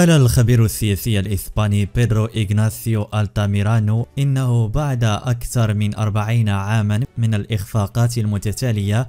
قال الخبير السياسي الإسباني بيدرو إغناسيو ألتاميرانو إنه بعد أكثر من 40 عاما من الإخفاقات المتتالية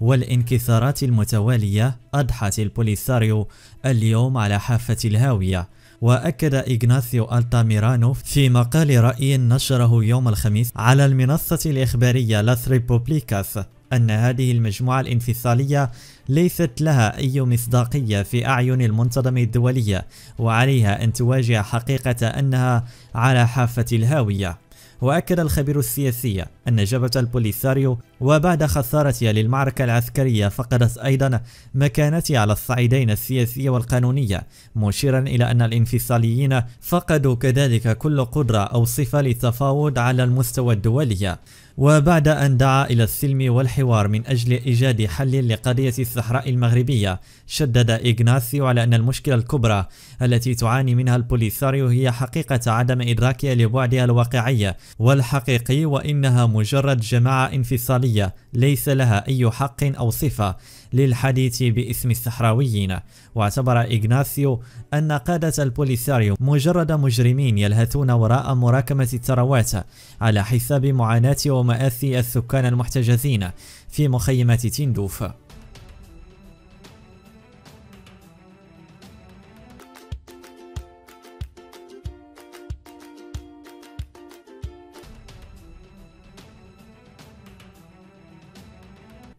والانكسارات المتوالية أضحت البوليساريو اليوم على حافة الهاوية وأكد إغناسيو ألتاميرانو في مقال رأي نشره يوم الخميس على المنصة الإخبارية لاس ريبوبليكاس أن هذه المجموعة الانفصالية ليست لها أي مصداقية في أعين المنتظمة الدولية وعليها أن تواجه حقيقة أنها على حافة الهاوية وأكد الخبير السياسي أن جبهة البوليساريو وبعد خسارتها للمعركة العسكرية فقدت أيضا مكانتها على الصعيدين السياسية والقانونية مشيرا إلى أن الانفصاليين فقدوا كذلك كل قدرة أو صفة للتفاوض على المستوى الدولي وبعد أن دعا إلى السلم والحوار من أجل إيجاد حل لقضية الصحراء المغربية شدد إغناسيو على أن المشكلة الكبرى التي تعاني منها البوليساريو هي حقيقة عدم إدراكها لبعدها الواقعي والحقيقي وإنها مجرد جماعة انفصالية ليس لها أي حق أو صفة للحديث باسم الصحراويين واعتبر إغناسيو أن قادة البوليساريو مجرد مجرمين يلهثون وراء مراكمة الثروات على حساب معاناة ومآسي السكان المحتجزين في مخيمات تندوف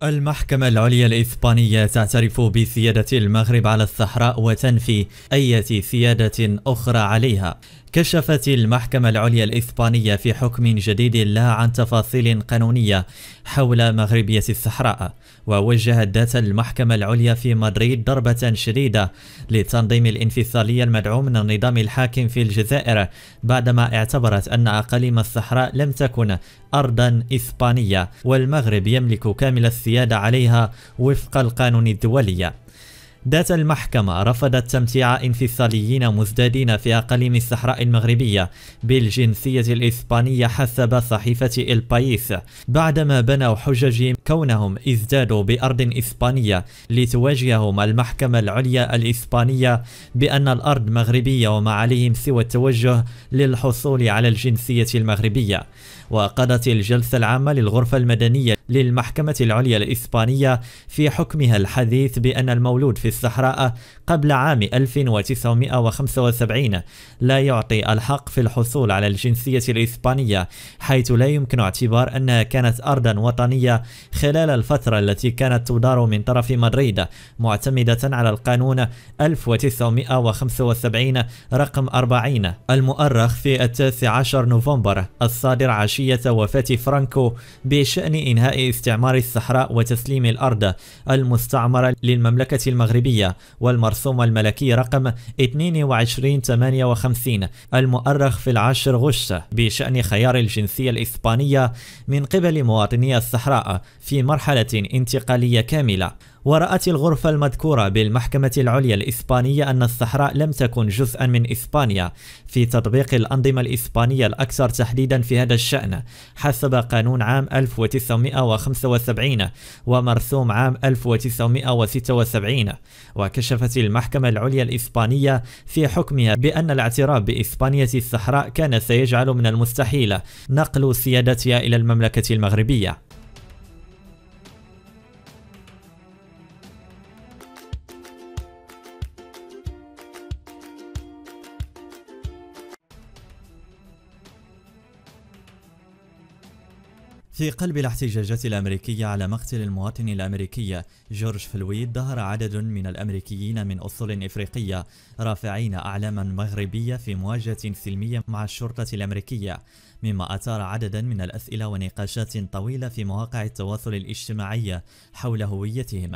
المحكمة العليا الإسبانية تعترف بسيادة المغرب على الصحراء وتنفي أي سيادة أخرى عليها كشفت المحكمة العليا الإسبانية في حكم جديد لها عن تفاصيل قانونية حول مغربية الصحراء ووجهت ذات المحكمة العليا في مدريد ضربة شديدة لتنظيم الانفصالية المدعوم من النظام الحاكم في الجزائر بعدما اعتبرت أن أقاليم الصحراء لم تكن أرضا إسبانية والمغرب يملك كامل السيادة الزيادة عليها وفق القانون الدولي ذات المحكمة رفضت تمتيع انفصاليين مزدادين في أقاليم الصحراء المغربية بالجنسية الإسبانية حسب صحيفة البايس بعدما بنوا حجج كونهم ازدادوا بأرض إسبانية لتواجههم المحكمة العليا الإسبانية بأن الأرض مغربية وما عليهم سوى التوجه للحصول على الجنسية المغربية وقضت الجلسة العامة للغرفة المدنية للمحكمة العليا الإسبانية في حكمها الحديث بأن المولود في الصحراء قبل عام 1975 لا يعطي الحق في الحصول على الجنسية الإسبانية حيث لا يمكن اعتبار أنها كانت أرضا وطنية خلال الفترة التي كانت تدار من طرف مدريد معتمدة على القانون 1975 رقم 40 المؤرخ في التاسع عشر نوفمبر الصادر عشية وفاة فرانكو بشأن إنهاء استعمار الصحراء وتسليم الأرض المستعمرة للمملكة المغربية والمرسوم الملكي رقم 2258 المؤرخ في العاشر غش بشأن خيار الجنسية الإسبانية من قبل مواطني الصحراء في مرحلة انتقالية كاملة ورأت الغرفة المذكورة بالمحكمة العليا الإسبانية أن الصحراء لم تكن جزءا من إسبانيا في تطبيق الأنظمة الإسبانية الأكثر تحديدا في هذا الشأن حسب قانون عام 1975 ومرسوم عام 1976 وكشفت المحكمة العليا الإسبانية في حكمها بأن الاعتراف بإسبانية الصحراء كان سيجعل من المستحيل نقل سيادتها إلى المملكة المغربية في قلب الاحتجاجات الأمريكية على مقتل المواطن الأمريكي جورج فلويد ظهر عدد من الأمريكيين من أصول إفريقية رافعين أعلاما مغربية في مواجهة سلمية مع الشرطة الأمريكية مما أثار عددا من الأسئلة ونقاشات طويلة في مواقع التواصل الاجتماعي حول هويتهم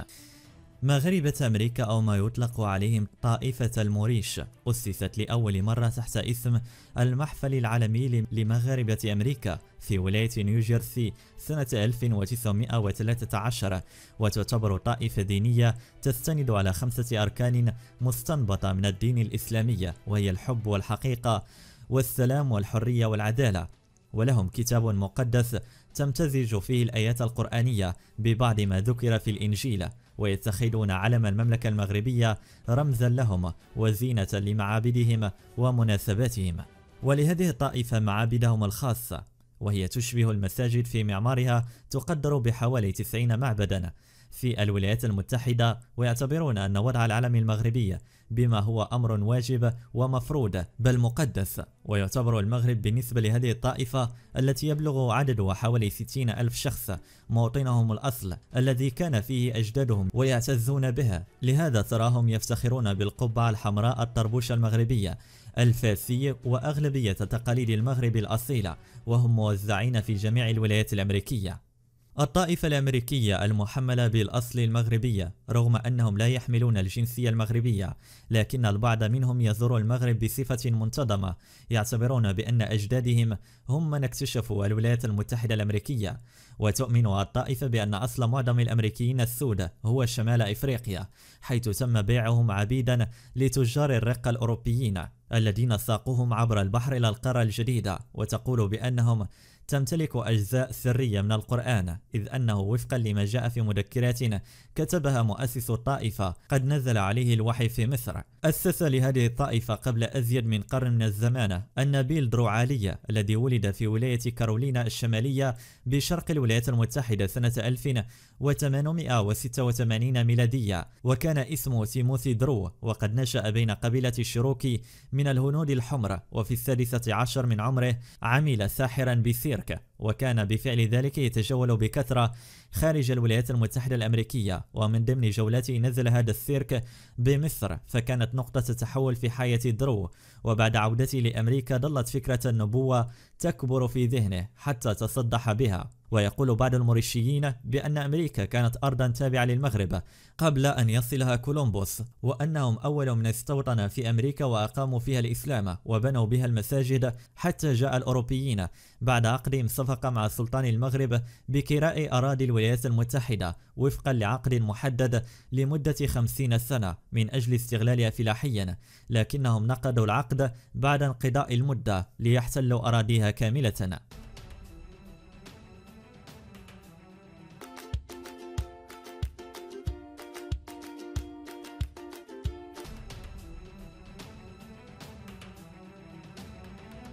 مغربة أمريكا أو ما يطلق عليهم طائفة الموريش أسست لأول مرة تحت اسم المحفل العالمي لمغاربة أمريكا في ولاية نيوجيرسي سنة 1913 وتعتبر طائفة دينية تستند على خمسة أركان مستنبطة من الدين الإسلامي وهي الحب والحقيقة والسلام والحرية والعدالة ولهم كتاب مقدس تمتزج فيه الآيات القرآنية ببعض ما ذكر في الإنجيل ويتخذون علم المملكة المغربية رمزا لهم وزينة لمعابدهم ومناسباتهم ولهذه الطائفة معابدهم الخاصة وهي تشبه المساجد في معمارها تقدر بحوالي 90 معبدا في الولايات المتحدة ويعتبرون أن وضع العلم المغربي بما هو أمر واجب ومفروض بل مقدس ويعتبر المغرب بالنسبة لهذه الطائفة التي يبلغ عددها حوالي 60 ألف شخص موطنهم الأصل الذي كان فيه أجدادهم ويعتزون بها لهذا تراهم يفتخرون بالقبعة الحمراء الطربوشة المغربية الفاسي وأغلبية تقاليد المغرب الأصيلة وهم موزعين في جميع الولايات الأمريكية الطائفة الأمريكية المحملة بالأصل المغربية رغم أنهم لا يحملون الجنسية المغربية لكن البعض منهم يزور المغرب بصفة منتظمة يعتبرون بأن أجدادهم هم من اكتشفوا الولايات المتحدة الأمريكية وتؤمن الطائفة بأن أصل معظم الأمريكيين السود هو شمال إفريقيا حيث تم بيعهم عبيدا لتجار الرقة الأوروبيين الذين ساقوهم عبر البحر إلى القارة الجديدة وتقول بأنهم تمتلك أجزاء سرية من القرآن إذ أنه وفقا لما جاء في مذكراتنا كتبها مؤسس الطائفة قد نزل عليه الوحي في مصر أسس لهذه الطائفة قبل أزيد من قرن من الزمان النبيل دروعالية الذي ولد في ولاية كارولينا الشمالية بشرق الولايات المتحدة سنة 1886 ميلادية وكان اسمه تيموثي درو وقد نشأ بين قبيلة الشروكي من الهنود الحمر وفي السادسة عشر من عمره عمل ساحرا بسير America. وكان بفعل ذلك يتجول بكثرة خارج الولايات المتحدة الأمريكية ومن ضمن جولاته نزل هذا السيرك بمصر فكانت نقطة تحول في حياة درو وبعد عودته لأمريكا ظلت فكرة النبوة تكبر في ذهنه حتى تصدح بها ويقول بعض الموريشيين بأن أمريكا كانت أرضا تابعة للمغرب قبل أن يصلها كولومبوس وأنهم أول من استوطن في أمريكا وأقاموا فيها الإسلام وبنوا بها المساجد حتى جاء الأوروبيين بعد عقدهم سفر توافق مع السلطان المغرب بكراء أراضي الولايات المتحدة وفقا لعقد محدد لمدة خمسين سنة من أجل استغلالها فلاحيا لكنهم نقضوا العقد بعد انقضاء المدة ليحتلوا أراضيها كاملة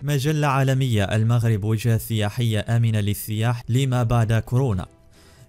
مجلة عالمية المغرب وجهة سياحية آمنة للسياح لما بعد كورونا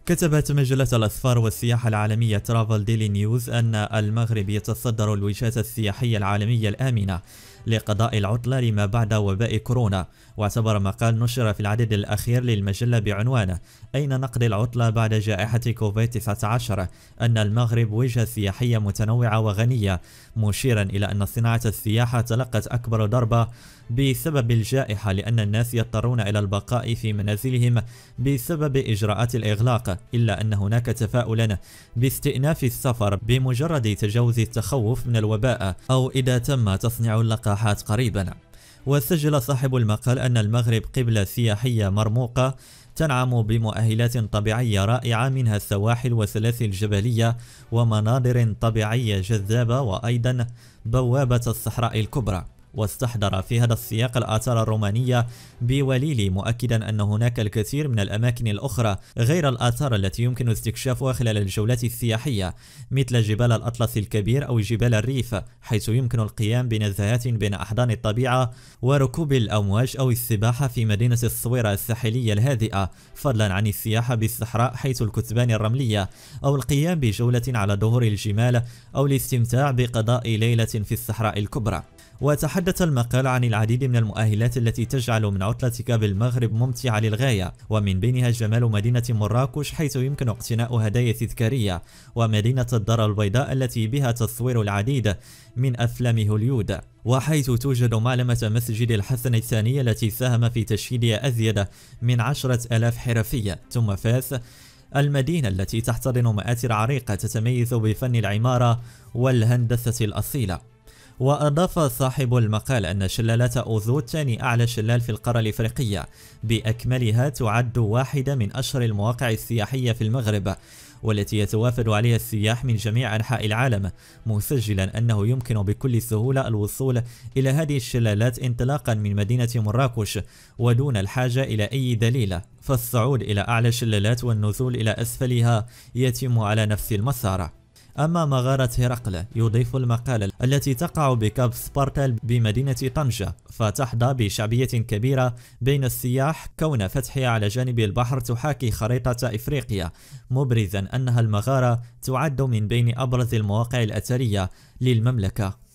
كتبت مجلة الأسفار والسياحة العالمية ترافل ديلي نيوز أن المغرب يتصدر الوجهات السياحية العالمية الآمنة لقضاء العطلة لما بعد وباء كورونا واعتبر مقال نشر في العدد الأخير للمجلة بعنوان أين نقضي العطلة بعد جائحة كوفيد 19 أن المغرب وجهة سياحية متنوعة وغنية مشيرا إلى أن صناعة السياحة تلقت أكبر ضربة بسبب الجائحة لأن الناس يضطرون إلى البقاء في منازلهم بسبب إجراءات الإغلاق إلا أن هناك تفاؤلا باستئناف السفر بمجرد تجاوز التخوف من الوباء أو إذا تم تصنيع اللقاء الساحات قريبا وسجل صاحب المقال أن المغرب قبلة سياحية مرموقة تنعم بمؤهلات طبيعية رائعة منها السواحل وسلاسل جبلية ومناظر طبيعية جذابة وأيضا بوابة الصحراء الكبرى واستحضر في هذا السياق الآثار الرومانية بوليلي مؤكدا أن هناك الكثير من الأماكن الأخرى غير الآثار التي يمكن استكشافها خلال الجولات السياحية مثل جبال الأطلس الكبير أو جبال الريف حيث يمكن القيام بنزهات بين أحضان الطبيعة وركوب الأمواج أو السباحة في مدينة الصويرة الساحلية الهادئة فضلا عن السياحة بالصحراء حيث الكثبان الرملية أو القيام بجولة على ظهور الجمال أو الاستمتاع بقضاء ليلة في الصحراء الكبرى وتحدث المقال عن العديد من المؤهلات التي تجعل من عطلتك بالمغرب ممتعة للغاية ومن بينها جمال مدينة مراكش حيث يمكن اقتناء هدايا تذكارية ومدينة الدار البيضاء التي بها تصوير العديد من أفلام هوليود وحيث توجد معلمة مسجد الحسن الثاني التي ساهم في تشييد أزيد من عشرة ألاف حرفية ثم فاس المدينة التي تحتضن مآثر عريقة تتميز بفن العمارة والهندسة الأصيلة وأضاف صاحب المقال أن شلالات أوزوت ثاني أعلى شلال في القارة الإفريقية بأكملها تعد واحدة من أشهر المواقع السياحية في المغرب والتي يتوافد عليها السياح من جميع أنحاء العالم مسجلا أنه يمكن بكل سهولة الوصول إلى هذه الشلالات انطلاقا من مدينة مراكش ودون الحاجة إلى أي دليل فالصعود إلى أعلى الشلالات والنزول إلى أسفلها يتم على نفس المسار أما مغارة هرقل يضيف المقال التي تقع بكاب سبارتل بمدينة طنجة فتحظى بشعبية كبيرة بين السياح كون فتحها على جانب البحر تحاكي خريطة إفريقيا مبرزا أنها المغارة تعد من بين أبرز المواقع الأثرية للمملكة